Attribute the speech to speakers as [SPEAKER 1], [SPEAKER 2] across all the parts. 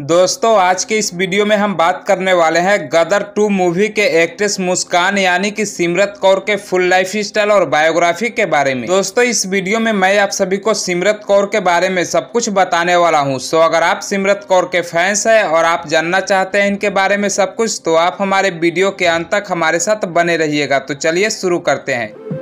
[SPEAKER 1] दोस्तों आज के इस वीडियो में हम बात करने वाले हैं गदर टू मूवी के एक्ट्रेस मुस्कान यानी कि सिमरत कौर के फुल लाइफ स्टाइल और बायोग्राफी के बारे में दोस्तों इस वीडियो में मैं आप सभी को सिमरत कौर के बारे में सब कुछ बताने वाला हूं सो अगर आप सिमरत कौर के फैंस हैं और आप जानना चाहते हैं इनके बारे में सब कुछ तो आप हमारे वीडियो के अंत तक हमारे साथ बने रहिएगा तो चलिए शुरू करते हैं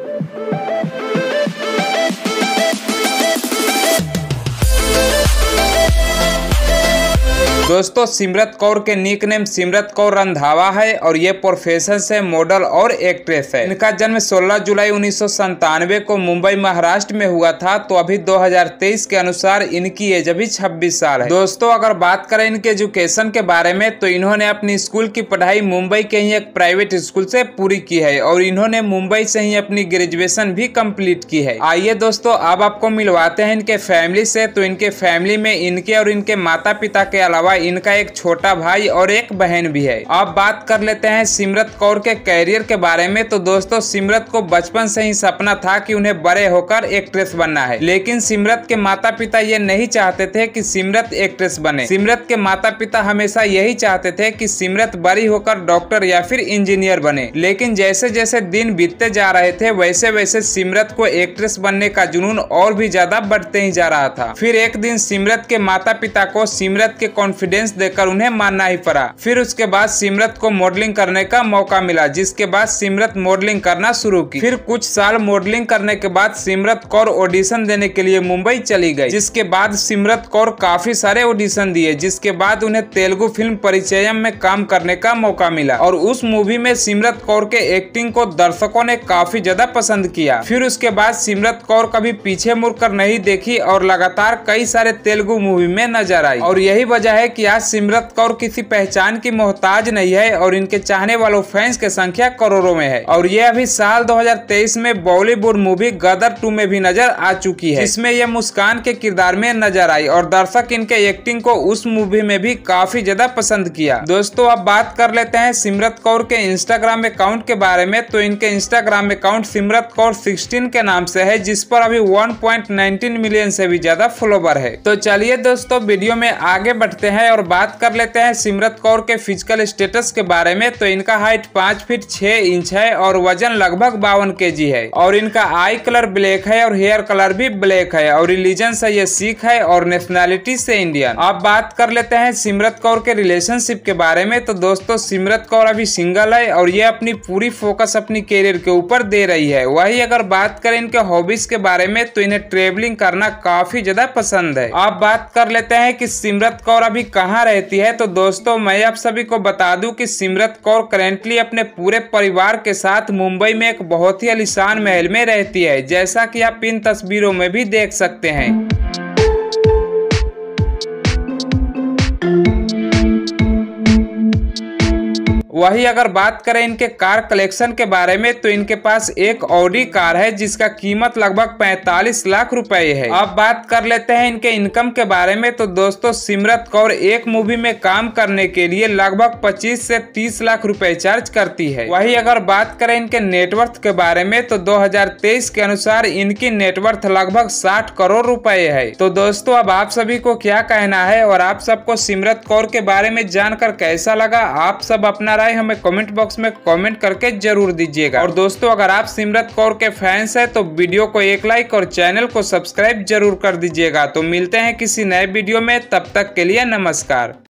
[SPEAKER 1] दोस्तों सिमरत कौर के निक नेम सिमरत कौर रंधावा है और ये प्रोफेशन से मॉडल और एक्ट्रेस है इनका जन्म 16 जुलाई उन्नीस को मुंबई महाराष्ट्र में हुआ था तो अभी 2023 के अनुसार इनकी एज अभी छब्बीस साल है दोस्तों अगर बात करें इनके एजुकेशन के बारे में तो इन्होंने अपनी स्कूल की पढ़ाई मुंबई के ही एक प्राइवेट स्कूल से पूरी की है और इन्होंने मुंबई से ही अपनी ग्रेजुएशन भी कम्प्लीट की है आइए दोस्तों अब आपको मिलवाते हैं इनके फैमिली से तो इनके फैमिली में इनके और इनके माता पिता के अलावा अलावा इनका एक छोटा भाई और एक बहन भी है अब बात कर लेते हैं सिमरत कौर के कैरियर के बारे में तो दोस्तों सिमरत को बचपन से ही सपना था कि उन्हें बड़े होकर एक्ट्रेस बनना है लेकिन सिमरत के माता पिता ये नहीं चाहते थे कि सिमरत एक्ट्रेस बने सिमरत के माता पिता हमेशा यही चाहते थे कि सिमरत बड़ी होकर डॉक्टर या फिर इंजीनियर बने लेकिन जैसे जैसे दिन बीतते जा रहे थे वैसे वैसे सिमरत को एक्ट्रेस बनने का जुनून और भी ज्यादा बढ़ते ही जा रहा था फिर एक दिन सिमरत के माता पिता को सिमरत के कॉन्फ्रेंस कॉन्फिडेंस देकर उन्हें मानना ही पड़ा फिर उसके बाद सिमरत को मॉडलिंग करने का मौका मिला जिसके बाद सिमरत मॉडलिंग करना शुरू की फिर कुछ साल मॉडलिंग करने के बाद सिमरत कौर ऑडिशन देने के लिए मुंबई चली गई जिसके बाद सिमरत कौर काफी सारे ऑडिशन दिए जिसके बाद उन्हें तेलुगु फिल्म परिचयम में काम करने का मौका मिला और उस मूवी में सिमरत कौर के एक्टिंग को दर्शकों ने काफी ज्यादा पसंद किया फिर उसके बाद सिमरत कौर कभी पीछे मुड़कर नहीं देखी और लगातार कई सारे तेलुगु मूवी में नजर आई और यही वजह है कि आज सिमरत कौर किसी पहचान की मोहताज नहीं है और इनके चाहने वालों फैंस की संख्या करोड़ों में है और ये अभी साल 2023 में बॉलीवुड मूवी गदर टू में भी नजर आ चुकी है इसमें यह मुस्कान के किरदार में नजर आई और दर्शक इनके एक्टिंग को उस मूवी में भी काफी ज्यादा पसंद किया दोस्तों अब बात कर लेते हैं सिमरत कौर के इंस्टाग्राम अकाउंट के बारे में तो इनके Instagram account Simrat Kaur sixteen के नाम से है जिस पर अभी वन मिलियन से भी ज्यादा फॉलोवर है तो चलिए दोस्तों वीडियो में आगे बढ़ते हैं है और बात कर लेते हैं सिमरत कौर के फिजिकल स्टेटस के बारे में तो इनका हाइट पाँच फीट छह इंच है और वजन लगभग बावन के है और इनका आई कलर ब्लैक है और हेयर कलर भी ब्लैक है और रिलीजन से ये सिख है और नेशनैलिटी से इंडियन अब बात कर लेते हैं सिमरत कौर के रिलेशनशिप के बारे में तो दोस्तों सिमरत कौर अभी सिंगल है और ये अपनी पूरी फोकस अपनी करियर के ऊपर दे रही है वही अगर बात करें इनके हॉबीज के बारे में तो इन्हें ट्रेवलिंग करना काफी ज्यादा पसंद है आप बात कर लेते हैं कि सिमरत कौर अभी कहाँ रहती है तो दोस्तों मैं आप सभी को बता दूं कि सिमरत कौर करेंटली अपने पूरे परिवार के साथ मुंबई में एक बहुत ही अलिशान महल में रहती है जैसा कि आप इन तस्वीरों में भी देख सकते हैं वही अगर बात करें इनके कार कलेक्शन के बारे में तो इनके पास एक ऑडी कार है जिसका कीमत लगभग 45 लाख रुपए है अब बात कर लेते हैं इनके इनकम के बारे में तो दोस्तों सिमरत कौर एक मूवी में काम करने के लिए लगभग 25 से 30 लाख रुपए चार्ज करती है वही अगर बात करें इनके नेटवर्थ के बारे में तो दो के अनुसार इनकी नेटवर्थ लगभग साठ करोड़ रूपए है तो दोस्तों अब आप सभी को क्या कहना है और आप सबको सिमरत कौर के बारे में जानकर कैसा लगा आप सब अपना राय राय हमें कमेंट बॉक्स में कमेंट करके जरूर दीजिएगा और दोस्तों अगर आप सिमरत कौर के फैंस हैं तो वीडियो को एक लाइक और चैनल को सब्सक्राइब जरूर कर दीजिएगा तो मिलते हैं किसी नए वीडियो में तब तक के लिए नमस्कार